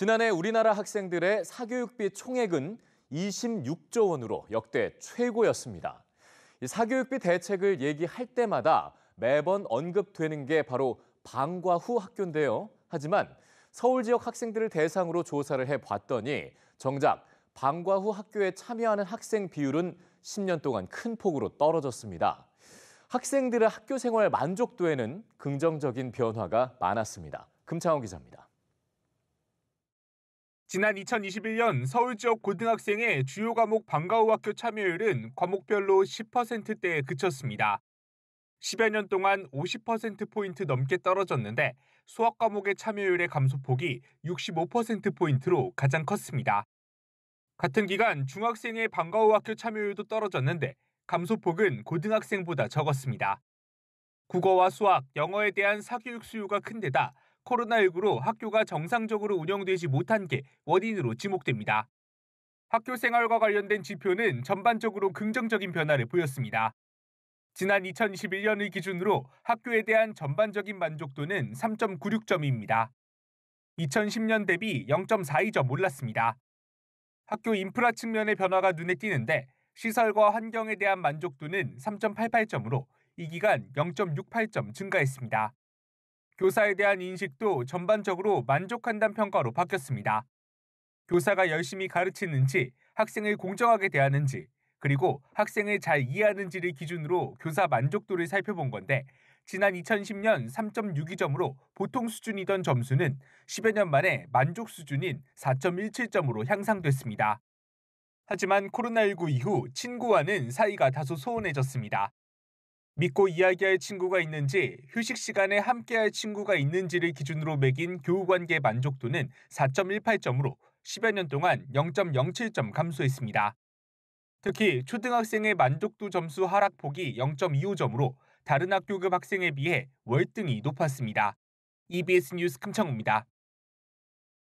지난해 우리나라 학생들의 사교육비 총액은 26조 원으로 역대 최고였습니다. 사교육비 대책을 얘기할 때마다 매번 언급되는 게 바로 방과 후 학교인데요. 하지만 서울 지역 학생들을 대상으로 조사를 해봤더니 정작 방과 후 학교에 참여하는 학생 비율은 10년 동안 큰 폭으로 떨어졌습니다. 학생들의 학교 생활 만족도에는 긍정적인 변화가 많았습니다. 금창호 기자입니다. 지난 2021년 서울 지역 고등학생의 주요 과목 방과후 학교 참여율은 과목별로 10%대에 그쳤습니다. 10여 년 동안 50%포인트 넘게 떨어졌는데 수학 과목의 참여율의 감소폭이 65%포인트로 가장 컸습니다. 같은 기간 중학생의 방과후 학교 참여율도 떨어졌는데 감소폭은 고등학생보다 적었습니다. 국어와 수학, 영어에 대한 사교육 수요가 큰 데다 코로나19로 학교가 정상적으로 운영되지 못한 게 원인으로 지목됩니다. 학교 생활과 관련된 지표는 전반적으로 긍정적인 변화를 보였습니다. 지난 2021년을 기준으로 학교에 대한 전반적인 만족도는 3.96점입니다. 2010년 대비 0.42점 올랐습니다. 학교 인프라 측면의 변화가 눈에 띄는데 시설과 환경에 대한 만족도는 3.88점으로 이 기간 0.68점 증가했습니다. 교사에 대한 인식도 전반적으로 만족한다는 평가로 바뀌었습니다. 교사가 열심히 가르치는지, 학생을 공정하게 대하는지, 그리고 학생을 잘 이해하는지를 기준으로 교사 만족도를 살펴본 건데, 지난 2010년 3.62점으로 보통 수준이던 점수는 10여 년 만에 만족 수준인 4.17점으로 향상됐습니다. 하지만 코로나19 이후 친구와는 사이가 다소 소원해졌습니다. 믿고 이야기할 친구가 있는지, 휴식 시간에 함께할 친구가 있는지를 기준으로 매긴 교우관계 만족도는 4.18점으로 10여 년 동안 0.07점 감소했습니다. 특히 초등학생의 만족도 점수 하락폭이 0.25점으로 다른 학교급 학생에 비해 월등히 높았습니다. EBS 뉴스 금창우입니다.